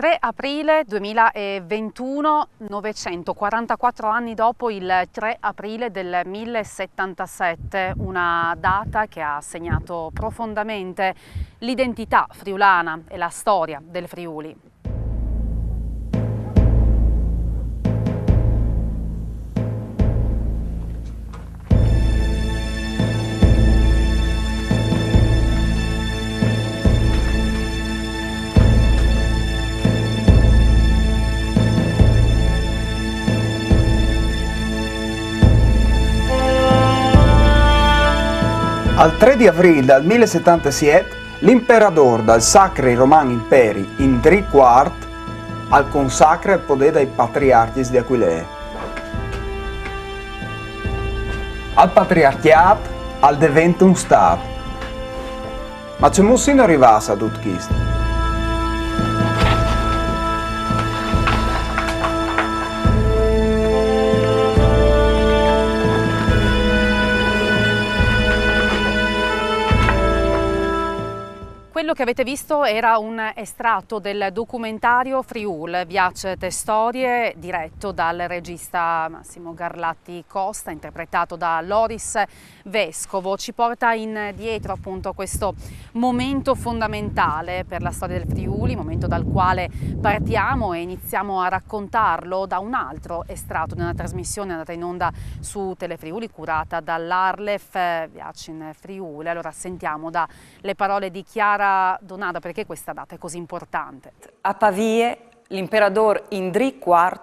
3 aprile 2021, 944 anni dopo il 3 aprile del 1077, una data che ha segnato profondamente l'identità friulana e la storia del Friuli. Al 3 di aprile del 1077 l'imperador del Sacre Roman Imperi in tre quart al consacra il potere dei patriarchi di Aquileia. Al patriarchiat al diventa un stato. Ma c'è un sino arrivato a tutto questo. Quello che avete visto era un estratto del documentario Friul, Viacet Storie, diretto dal regista Massimo Garlatti Costa, interpretato da Loris Vescovo. Ci porta indietro appunto a questo momento fondamentale per la storia del Friuli, momento dal quale partiamo e iniziamo a raccontarlo da un altro estratto di una trasmissione andata in onda su Telefriuli, curata dall'Arlef Viacin Friuli. Allora sentiamo dalle parole di Chiara donata, perché questa data è così importante? A Pavie, l'imperador Indri IV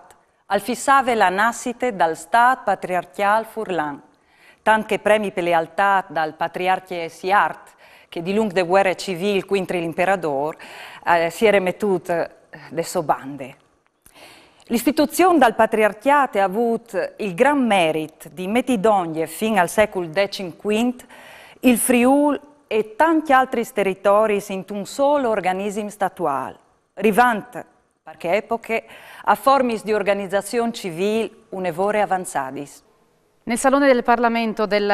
alfissava la nascita dal Stato patriarchial furlan, tant che premi per lealtà dal patriarchie Siart, che di lungo de guerre civili quintri l'imperador, eh, si era mettuto eh, de sobande. L'istituzione dal Patriarchiate ha avuto il gran merito di mettidogne fino al secolo XV il Friul e tanti altri territori in un solo organismo statuale, rivante, perché epoche, a formis di organizzazione civile un'evore avanzadis. Nel Salone del Parlamento del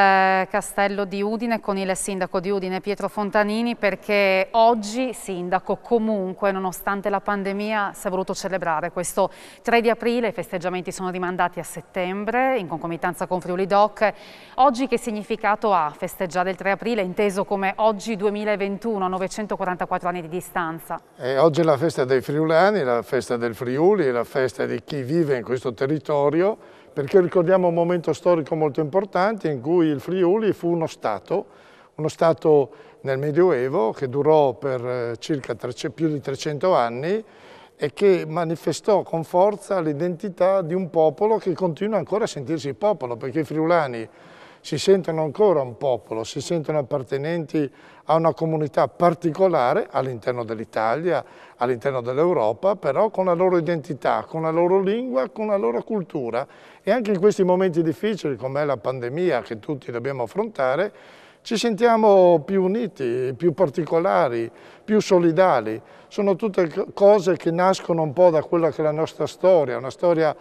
Castello di Udine con il Sindaco di Udine Pietro Fontanini perché oggi Sindaco comunque nonostante la pandemia si è voluto celebrare questo 3 di aprile, i festeggiamenti sono rimandati a settembre in concomitanza con Friuli Doc. Oggi che significato ha festeggiare il 3 aprile inteso come oggi 2021 a 944 anni di distanza? E oggi è la festa dei friulani, la festa del Friuli, la festa di chi vive in questo territorio perché ricordiamo un momento storico molto importante in cui il Friuli fu uno Stato, uno Stato nel Medioevo che durò per eh, circa 300, più di 300 anni e che manifestò con forza l'identità di un popolo che continua ancora a sentirsi popolo, perché i friulani si sentono ancora un popolo, si sentono appartenenti a una comunità particolare all'interno dell'Italia, all'interno dell'Europa, però con la loro identità, con la loro lingua, con la loro cultura. E anche in questi momenti difficili, come la pandemia che tutti dobbiamo affrontare, ci sentiamo più uniti, più particolari, più solidali. Sono tutte cose che nascono un po' da quella che è la nostra storia, una storia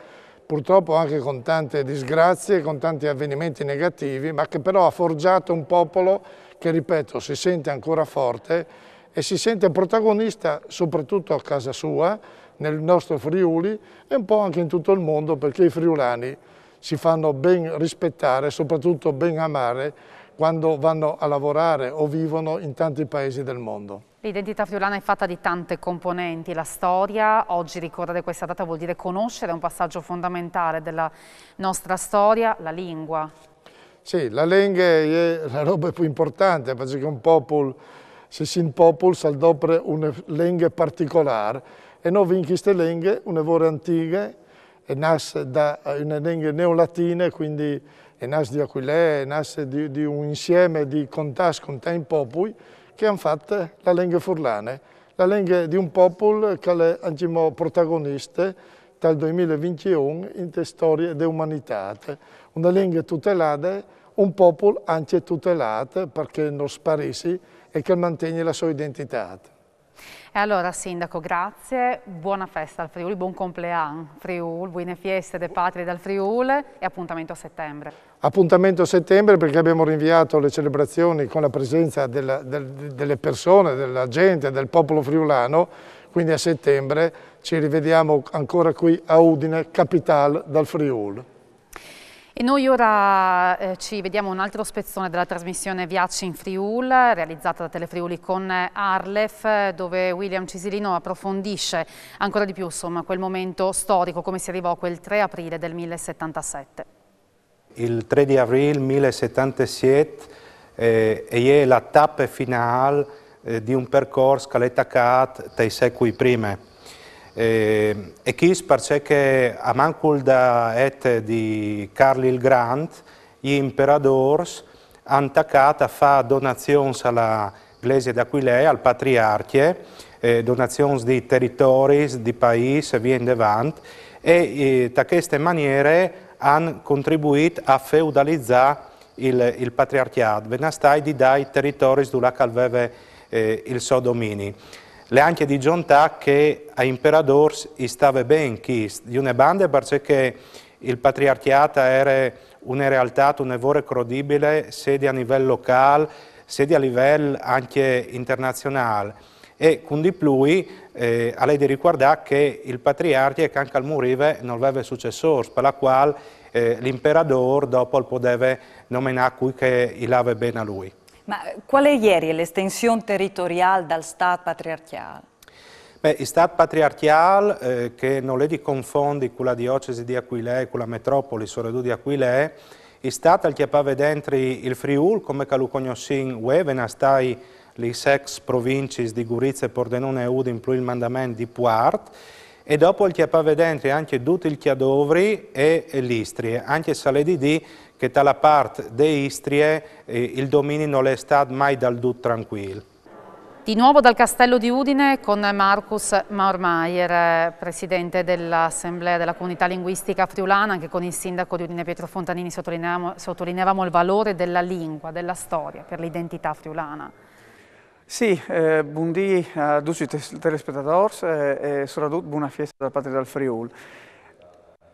purtroppo anche con tante disgrazie, con tanti avvenimenti negativi, ma che però ha forgiato un popolo che ripeto si sente ancora forte e si sente protagonista soprattutto a casa sua, nel nostro Friuli e un po' anche in tutto il mondo perché i friulani si fanno ben rispettare, soprattutto ben amare quando vanno a lavorare o vivono in tanti paesi del mondo. L'identità friulana è fatta di tante componenti, la storia, oggi ricordare questa data vuol dire conoscere un passaggio fondamentale della nostra storia, la lingua, sì, la Lenghe è la roba più importante perché un popolo, se si è popolo, si dopo una Lenghe particolare e noi in queste Lenghe, una vore antiche, e nasce da una Lenghe neolatina, quindi è nasce di Aquilè, nasce di, di, un insieme di contas con ten popoli che hanno fatto la Lenghe furlane, la Lenghe di un popolo che è anche protagonista dal 2021 in te storie dell'umanità una lingua tutelata, un popolo anche tutelato perché non sparisce e che mantenga la sua identità. E allora, Sindaco, grazie, buona festa al Friuli, buon compleanno Friuli, buone feste de patrie dal Friuli e appuntamento a settembre. Appuntamento a settembre perché abbiamo rinviato le celebrazioni con la presenza della, del, delle persone, della gente, del popolo friulano, quindi a settembre ci rivediamo ancora qui a Udine, capitale dal Friuli. E noi ora eh, ci vediamo un altro spezzone della trasmissione Viacci in Friul, realizzata da Telefriuli con Arlef, dove William Cisilino approfondisce ancora di più insomma, quel momento storico, come si arrivò a quel 3 aprile del 1077. Il 3 di aprile 1077 eh, è la tappa finale eh, di un percorso che è attaccato dai secoli prima. Eh, e, e kis perché a mancul da et di Carl il Grant, gli imperadors hanno taccato a fare donazioni alla Iglesia d'Aquilea, al Patriarchie, eh, donazioni di territori, di paesi e via in devant, e eh, queste maniere hanno contribuito a feudalizzare il, il patriarchiato, benastai di dai territori dove aveva eh, il suo dominio le anche di giunta che a Imperador stava ben chist, di una banda perché il patriarchiato era una realtà, un evore credibile, sedi a livello locale, sedi a livello anche internazionale. E con di più eh, a lei di ricordare che il patriarca che anche al morire, non aveva successore, per la quale eh, l'imperatore dopo il poteva nominare qui che il aveva bene a lui. Ma qual è ieri l'estensione territoriale dal Stato patriarcale? Beh, il Stato patriarcale, eh, che non le di confondi con la diocesi di Aquilè e con la metropoli, due di Aquilè, è stato che appava dentro il Friul, come che lo conosciamo, Uevena, stai le sex province di Gurizia e Pordenone e Udin, più il mandamento di Puart, e dopo il dentro anche tutti il chiadovri e l'Istria, anche saledi di che dalla parte di Istrie eh, il dominio non è stato mai dal tutto tranquillo. Di nuovo dal Castello di Udine con Marcus Maurmaier, Presidente dell'Assemblea della Comunità Linguistica Friulana, anche con il Sindaco di Udine Pietro Fontanini sottolineavamo, il valore della lingua, della storia per l'identità friulana. Sì, eh, buondì a tutti eh, i telespettatori e, eh, e soprattutto buona festa da parte del Friul.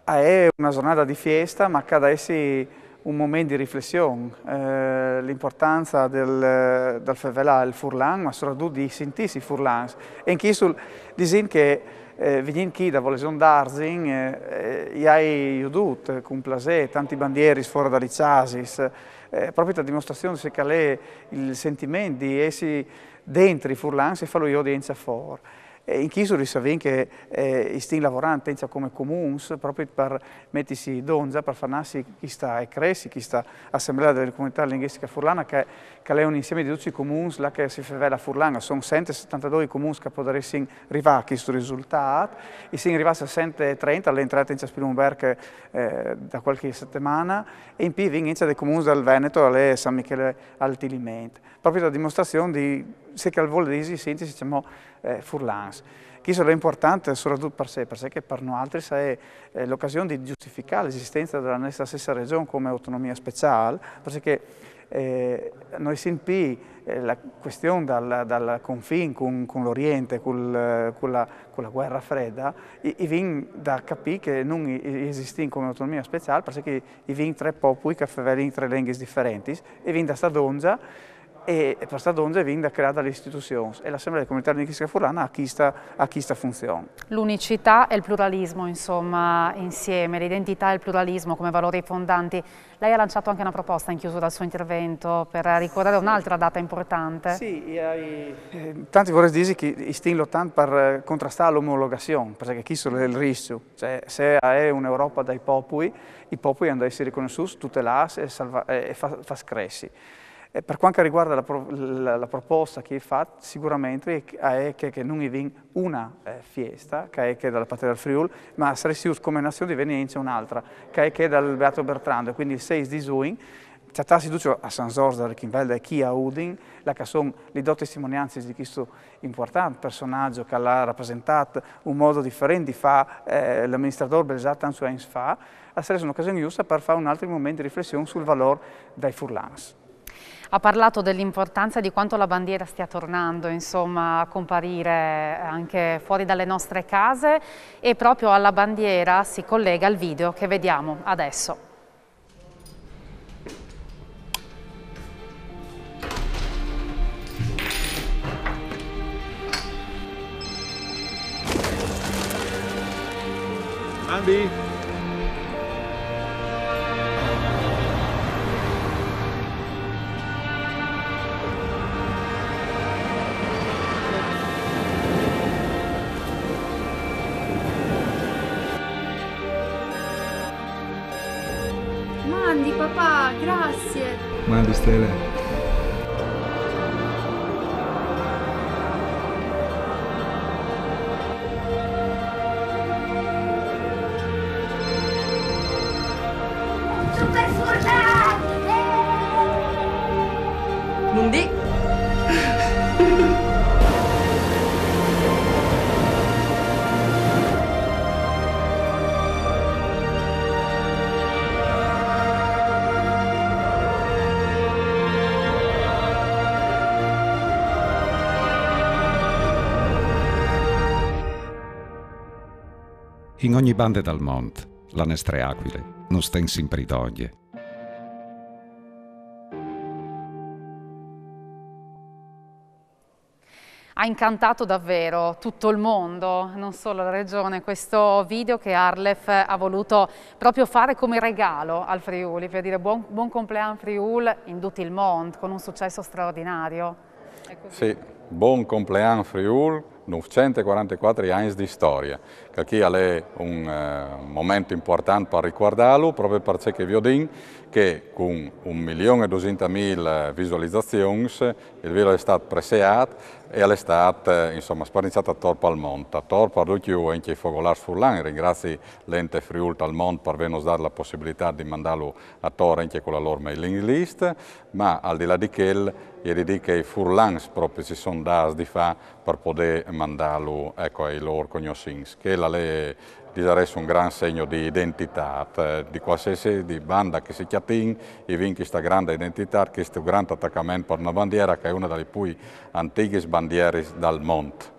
È una giornata di festa, ma cada essi un momento di riflessione, eh, l'importanza del, del favelà, il furlan, ma soprattutto di sentirsi i furlan. E in questo dicono che eh, venendo qui da Voleson Darzing, eh, eh, hai aiutato con Plasè, tanti bandieri fuori dalle Casis, eh, proprio la dimostrazione se calè il sentimento di essi dentro i furlan, e fa io audienza fuori in Chisuri sa ben che eh, stia lavorando come comuns proprio per mettersi donza, per far nascere chi sta e cresce, chi sta assemblea delle comunità linguistiche furlana, che, che è un insieme di 12 comuns là che si fa la furlana, sono 172 comuns che potrebbero arrivare a questo risultato e si arriva a 130 all'entrata in Spilumberg eh, da qualche settimana e in più vengono dei comuni del Veneto alle San Michele Altilimento proprio la dimostrazione di se che al Valdesi sente diciamo, eh, Furlans. Che sarà importante soprattutto per sé, perché per noi altri è eh, l'occasione di giustificare l'esistenza della nostra stessa regione come autonomia speciale, perché eh, noi sentiamo eh, la questione dal, dal confine con, con l'Oriente, con, con, la, guerra fredda, e, e viene da capire che non esiste come autonomia speciale perché i viene tre popoli che parlano tre lingue differenti e viene da questa donza e per esta donde viene da creare dalle istituzioni e l'Assemblea delle Comunità Nichista Furlana ha questa, ha questa funzione. L'unicità e il pluralismo insomma insieme, l'identità e il pluralismo come valori fondanti. Lei ha lanciato anche una proposta in chiusura al suo intervento per ricordare un'altra data importante. Sì, hai... Eh, eh, tanti vorrei dire che istin l'OTAN per eh, contrastare l'omologazione, perché chi è il rischio, cioè se è un'Europa dai popoli, i popoli andranno a essere riconosciuti, tutelati e, salva... e fa, fa crescere. E eh, per quanto riguarda la, pro, la, la proposta che fa, sicuramente è che, che non è una eh, fiesta, che è che dalla patria del Friul, ma saresti come nazione di Venezia un'altra, che è che dal Beato Bertrando, quindi il 6 di Zuin, c'è tassi duccio a San Zorza, a Kinvelda e chi a Udin, la che sono le due testimonianze di questo importante personaggio che l'ha rappresentato un modo differente fa eh, l'amministratore Belzat Ansuens fa, a essere un'occasione giusta per fare un altro momento di riflessione sul valore dei furlans ha parlato dell'importanza di quanto la bandiera stia tornando insomma, a comparire anche fuori dalle nostre case e proprio alla bandiera si collega il video che vediamo adesso. Andy? grazie. Ma di stelle. in ogni bande dal mont, la nestre aquile, non stensi in pridoglie. ha incantato davvero tutto il mondo, non solo la regione, questo video che Arlef ha voluto proprio fare come regalo al Friuli, per dire buon, buon compleanno Friul in tutto il mondo, con un successo straordinario. Sì, buon compleanno Friul, 944 anni di storia, che è eh, un momento importante per ricordarlo, proprio perché vi ho detto che con 1.200.000 visualizzazioni il video è stato preseato e è stato insomma, sparniziato a Torpa al Monte. A Torpa Rucchio e Fogolar Furlan, ringrazio l'ente Friul Talmont per averci dato la possibilità di mandarlo a Torre anche con la loro mailing list, ma al di là di quel, ieri di che i Furlans proprio si sono dati di fa per poter mandarlo ecco, ai loro cognoscenti, che la le gli daresse un gran segno di identità, di qualsiasi di banda che si chiatin, i vin questa grande identità, questo grande attaccamento per una bandiera che è una delle più antiche bandiere del mondo.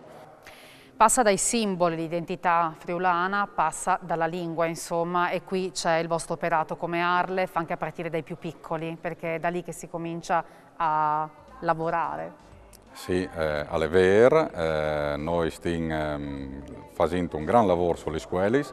Passa dai simboli l'identità friulana, passa dalla lingua insomma e qui c'è il vostro operato come Arlef anche a partire dai più piccoli perché è da lì che si comincia a lavorare. Sì, eh, alle ver, eh, noi stiamo ehm, facendo un gran lavoro sulle scuole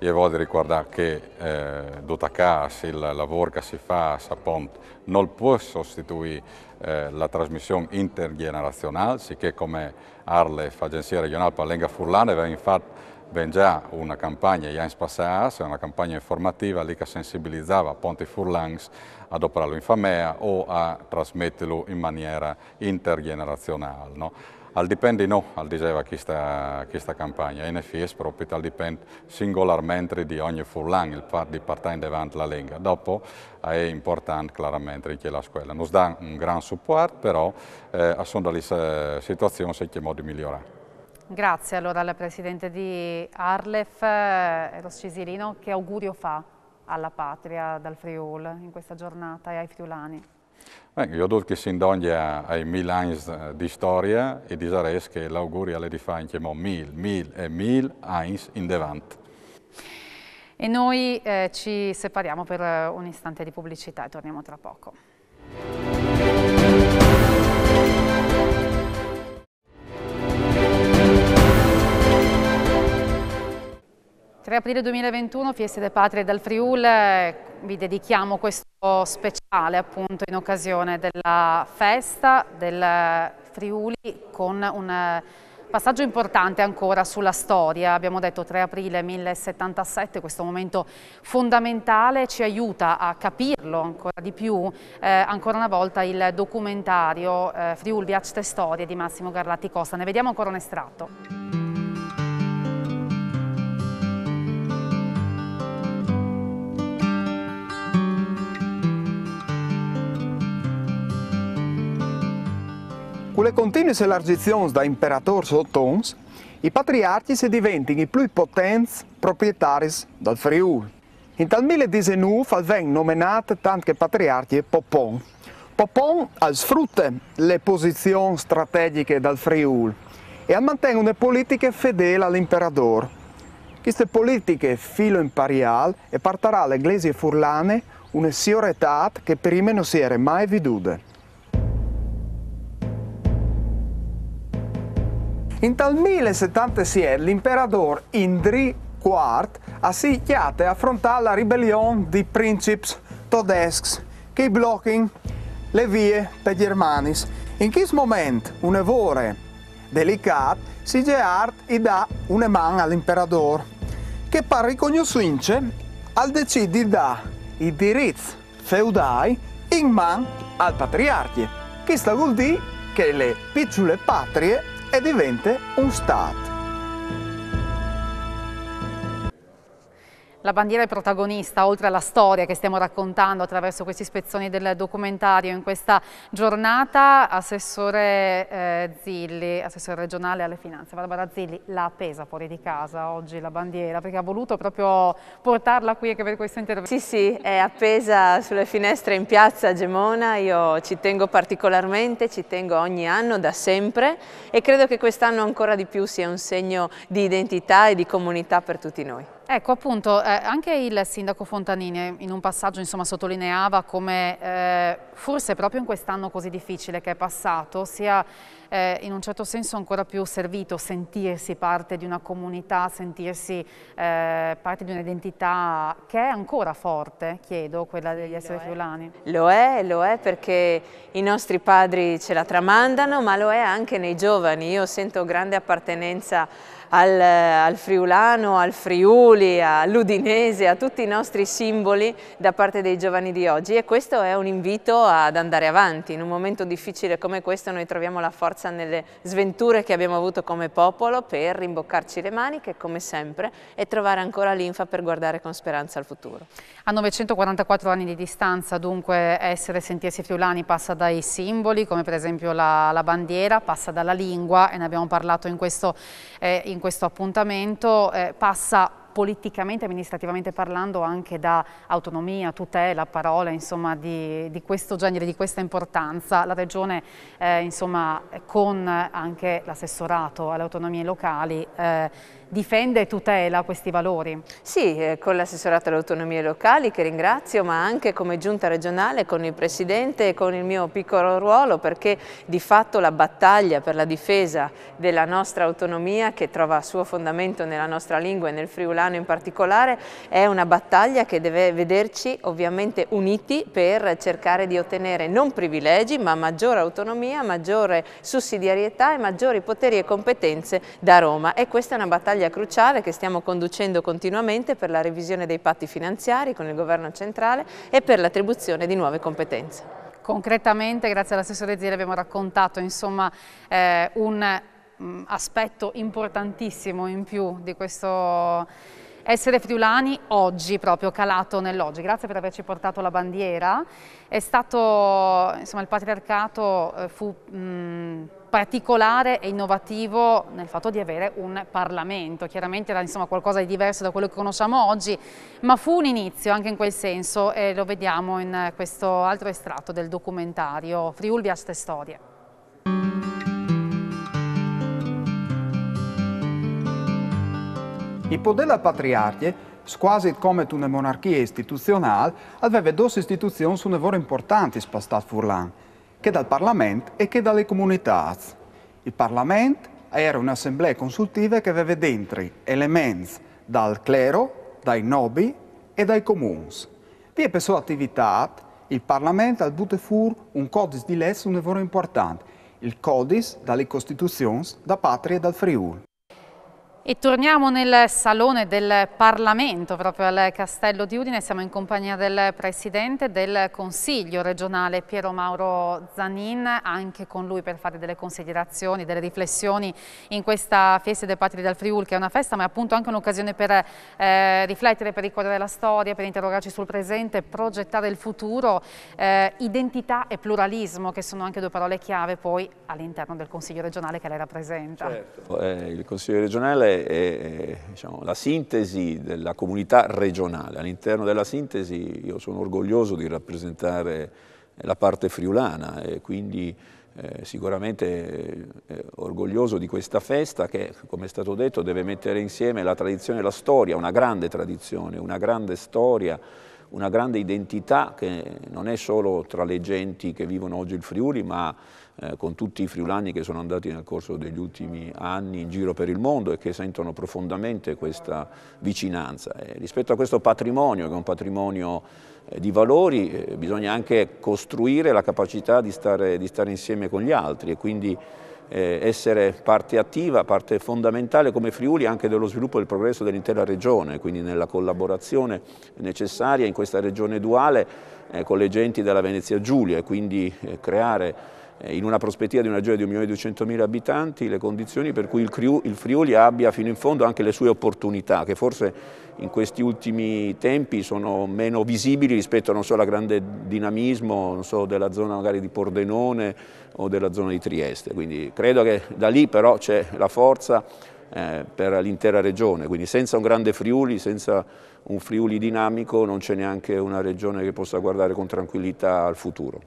io voglio ricordare che eh, Dotacas, il lavoro che si fa a Sapont, non può sostituire eh, la trasmissione intergenerazionale, sicché come Arlef, l'Agenzia Regionale per la Lenga Furlana, aveva infatti ben già una campagna Jans Passas, una campagna informativa lì che sensibilizzava Ponti Furlangs ad operarlo in famea o a trasmetterlo in maniera intergenerazionale. No? Al dipende no, al diceva questa, campagna. In effetti proprio al dipende singolarmente di ogni furlang, il fatto di partire davanti la lingua. Dopo è importante chiaramente che la scuola. Nos dà un gran supporto, però eh, a sonda la eh, situazione si chiama di migliorare. Grazie allora alla Presidente di Arlef, Eros eh, Cisilino, che augurio fa alla patria dal Friul in questa giornata e ai friulani? Beh, io do che si indogna ai mille anni eh, di storia e di Sares che l'augurio le rifà insieme a mille, mille e mille anni in devant. E noi eh, ci separiamo per eh, un istante di pubblicità e torniamo tra poco. 3 aprile 2021, Fieste de Patria dal Friul, vi dedichiamo questo speciale appunto in occasione della festa del Friuli con un passaggio importante ancora sulla storia, abbiamo detto 3 aprile 1077, questo momento fondamentale ci aiuta a capirlo ancora di più, eh, ancora una volta il documentario eh, Friul e Storie di Massimo Garlatti Costa, ne vediamo ancora un estratto. le continue elargizioni da imperatori sottons, i patriarchi si diventano i più potenti proprietari del Friul. In tal 1019 avvengono nominati tanti patriarchi Popon. Popon sfrutta le posizioni strategiche del Friul e mantiene una politica fedele all'imperatore. Queste politiche filo-imperiali e partarà alle Iglesie furlane una sioretà che prima non si era mai veduta. In tal 1076 l'imperatore Indri IV assicchiate affrontare la ribellione di principes todeschi che blocking le vie per gli Germanis. In questo momento un evore delicato si geart e dà una mano all'imperatore, che per riconoscere al decidi di dare i diritti feudali in mano al patriarchi. Questo vuol dire che le piccole patrie e diventa un stat. La bandiera è protagonista, oltre alla storia che stiamo raccontando attraverso questi spezzoni del documentario in questa giornata, Assessore eh, Zilli, Assessore regionale alle finanze, Barbara Zilli l'ha appesa fuori di casa oggi la bandiera perché ha voluto proprio portarla qui anche per questo intervento. Sì, sì, è appesa sulle finestre in piazza Gemona, io ci tengo particolarmente, ci tengo ogni anno da sempre e credo che quest'anno ancora di più sia un segno di identità e di comunità per tutti noi. Ecco appunto, eh, anche il sindaco Fontanini eh, in un passaggio insomma, sottolineava come eh, forse proprio in quest'anno così difficile che è passato sia eh, in un certo senso ancora più servito sentirsi parte di una comunità, sentirsi eh, parte di un'identità che è ancora forte, chiedo, quella degli esseri friulani. Lo è, lo è perché i nostri padri ce la tramandano, ma lo è anche nei giovani. Io sento grande appartenenza al, al friulano, al friuli, all'udinese, a tutti i nostri simboli da parte dei giovani di oggi e questo è un invito ad andare avanti. In un momento difficile come questo noi troviamo la forza nelle sventure che abbiamo avuto come popolo per rimboccarci le maniche come sempre e trovare ancora l'infa per guardare con speranza al futuro. A 944 anni di distanza dunque essere sentirsi friulani passa dai simboli come per esempio la, la bandiera, passa dalla lingua e ne abbiamo parlato in questo, eh, in in questo appuntamento eh, passa politicamente, amministrativamente parlando, anche da autonomia, tutela, parola, insomma, di, di questo genere, di questa importanza. La Regione, eh, insomma, con anche l'assessorato alle autonomie locali, eh, difende e tutela questi valori. Sì, eh, con l'assessorato alle autonomie locali che ringrazio, ma anche come giunta regionale con il Presidente e con il mio piccolo ruolo perché di fatto la battaglia per la difesa della nostra autonomia che trova suo fondamento nella nostra lingua e nel friulano in particolare è una battaglia che deve vederci ovviamente uniti per cercare di ottenere non privilegi ma maggiore autonomia, maggiore sussidiarietà e maggiori poteri e competenze da Roma e questa è una battaglia battaglia cruciale che stiamo conducendo continuamente per la revisione dei patti finanziari con il Governo centrale e per l'attribuzione di nuove competenze. Concretamente, grazie all'assessore Ziri abbiamo raccontato insomma, eh, un mh, mm, aspetto importantissimo in più di questo essere friulani oggi, proprio calato nell'oggi. Grazie per averci portato la bandiera. È stato, insomma, il patriarcato eh, fu... Mh, mm, particolare e innovativo nel fatto di avere un Parlamento. Chiaramente era insomma, qualcosa di diverso da quello che conosciamo oggi, ma fu un inizio anche in quel senso e lo vediamo in questo altro estratto del documentario Friul Viaste Storie. I podella patriarchie Quasi come una monarchia istituzionale, aveva due istituzioni su un lavoro importante spostate furlan che dal Parlamento e che dalle comunità. Il Parlamento era un'assemblea consultiva che aveva dentro elementi dal clero, dai nobili e dai comuni. Via per sua attività il Parlamento ha avuto fuori un codice di legge un lavoro importante, il codice dalle Costituzioni da patria e dal Friuli. E torniamo nel salone del Parlamento, proprio al Castello di Udine. Siamo in compagnia del Presidente del Consiglio regionale Piero Mauro Zanin, anche con lui per fare delle considerazioni, delle riflessioni in questa festa dei patri del Friul, che è una festa ma è appunto anche un'occasione per eh, riflettere, per ricordare la storia, per interrogarci sul presente, progettare il futuro, eh, identità e pluralismo, che sono anche due parole chiave poi all'interno del Consiglio regionale che lei rappresenta. Certo. Eh, il Consiglio regionale è, è diciamo, la sintesi della comunità regionale. All'interno della sintesi io sono orgoglioso di rappresentare la parte friulana e quindi eh, sicuramente eh, orgoglioso di questa festa che, come è stato detto, deve mettere insieme la tradizione e la storia, una grande tradizione, una grande storia una grande identità che non è solo tra le genti che vivono oggi il Friuli, ma eh, con tutti i friulani che sono andati nel corso degli ultimi anni in giro per il mondo e che sentono profondamente questa vicinanza. E eh, rispetto a questo patrimonio, che è un patrimonio eh, di valori, eh, bisogna anche costruire la capacità di stare, di stare insieme con gli altri e quindi eh, essere parte attiva, parte fondamentale come Friuli anche dello sviluppo e del progresso dell'intera regione, quindi nella collaborazione necessaria in questa regione duale eh, con le genti della Venezia Giulia e quindi eh, creare eh, in una prospettiva di una regione di 1.200.000 abitanti le condizioni per cui il Friuli abbia fino in fondo anche le sue opportunità che forse in questi ultimi tempi sono meno visibili rispetto non so, al grande dinamismo so, della zona magari di Pordenone o della zona di Trieste. Quindi credo che da lì però c'è la forza eh, per l'intera regione, quindi senza un grande Friuli, senza un Friuli dinamico non c'è neanche una regione che possa guardare con tranquillità al futuro.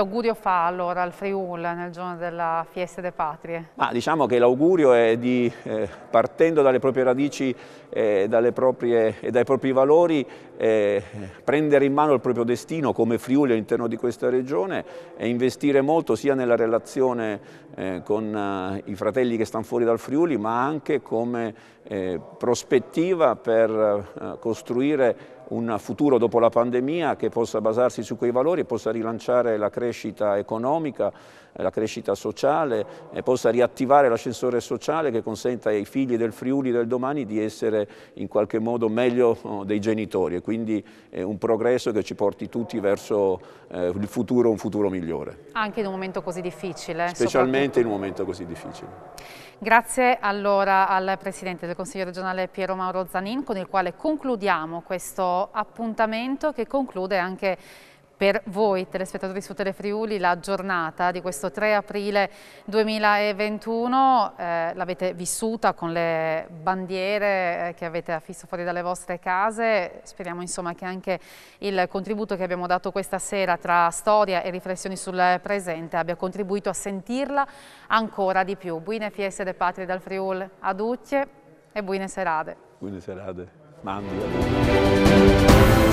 Che augurio fa allora al Friul nel giorno della Fiesta delle Patrie? Ma diciamo che l'augurio è di, eh, partendo dalle proprie radici eh, dalle proprie, e dai propri valori, eh, prendere in mano il proprio destino come Friuli all'interno di questa regione e investire molto sia nella relazione eh, con eh, i fratelli che stanno fuori dal Friuli, ma anche come eh, prospettiva per costruire un futuro dopo la pandemia che possa basarsi su quei valori e possa rilanciare la crescita economica eh, la crescita sociale, eh, possa riattivare l'ascensore sociale che consenta ai figli del Friuli del domani di essere in qualche modo meglio oh, dei genitori e quindi un progresso che ci porti tutti verso eh, il futuro, un futuro migliore. Anche in un momento così difficile. Specialmente in un momento così difficile. Grazie allora al Presidente del Consiglio regionale Piero Mauro Zanin con il quale concludiamo questo appuntamento che conclude anche per voi telespettatori su Telefriuli la giornata di questo 3 aprile 2021 eh, l'avete vissuta con le bandiere eh, che avete affisso fuori dalle vostre case speriamo insomma che anche il contributo che abbiamo dato questa sera tra storia e riflessioni sul presente abbia contribuito a sentirla ancora di più Buine feste de patrie dal Friuli a Ducce e buine serate Buine serate Mandi